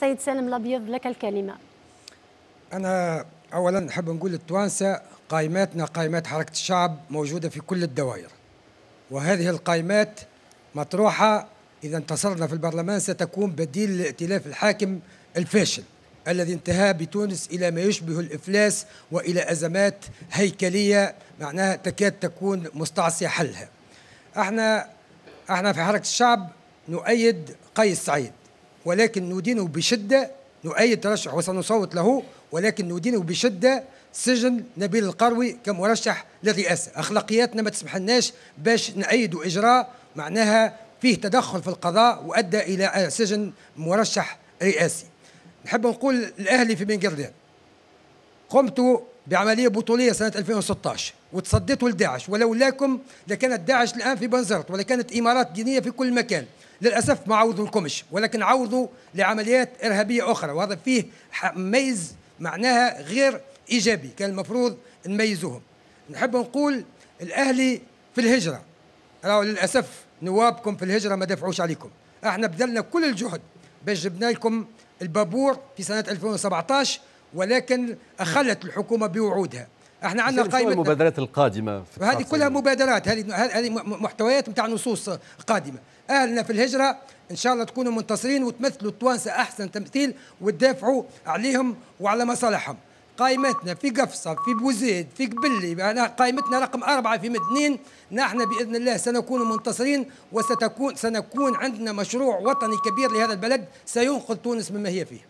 سيد سالم الابيض لك الكلمه انا اولا نحب نقول للتوانسه قائماتنا قائمات حركه الشعب موجوده في كل الدوائر وهذه القائمات مطروحه اذا انتصرنا في البرلمان ستكون بديل لائتلاف الحاكم الفاشل الذي انتهى بتونس الى ما يشبه الافلاس والى ازمات هيكليه معناها تكاد تكون مستعصيه حلها. احنا احنا في حركه الشعب نؤيد قيس سعيد ولكن ندينه بشدة نؤيد ترشح وسنصوت له ولكن ندينه بشدة سجن نبيل القروي كمرشح للرئاسة أخلاقياتنا ما تسمحلناش باش نأيدوا إجراء معناها فيه تدخل في القضاء وأدى إلى سجن مرشح رئاسي نحب نقول الأهلي في بن قردان قمت بعملية بطولية سنة 2016 وتصديتوا لداعش ولولاكم لكانت داعش الآن في بنزرت ولكانت إمارات دينية في كل مكان للاسف ما عوضوا لكمش ولكن عوضوا لعمليات ارهابيه اخرى وهذا فيه ميز معناها غير ايجابي كان المفروض نميزوهم نحب نقول الاهلي في الهجره راهو للاسف نوابكم في الهجره ما دافعوش عليكم احنا بذلنا كل الجهد باش جبنا لكم البابور في سنه 2017 ولكن اخلت الحكومه بوعودها احنا عندنا قائمه المبادرات القادمه هذه كلها مبادرات هذه هذه محتويات نتاع نصوص قادمه اهلنا في الهجره ان شاء الله تكونوا منتصرين وتمثلوا التوانسه احسن تمثيل وتدافعوا عليهم وعلى مصالحهم قائمتنا في قفصة في بوزيد في قبلي قائمتنا رقم أربعة في مدنين نحن بإذن الله سنكون منتصرين وستكون سنكون عندنا مشروع وطني كبير لهذا البلد سينقذ تونس مما هي فيه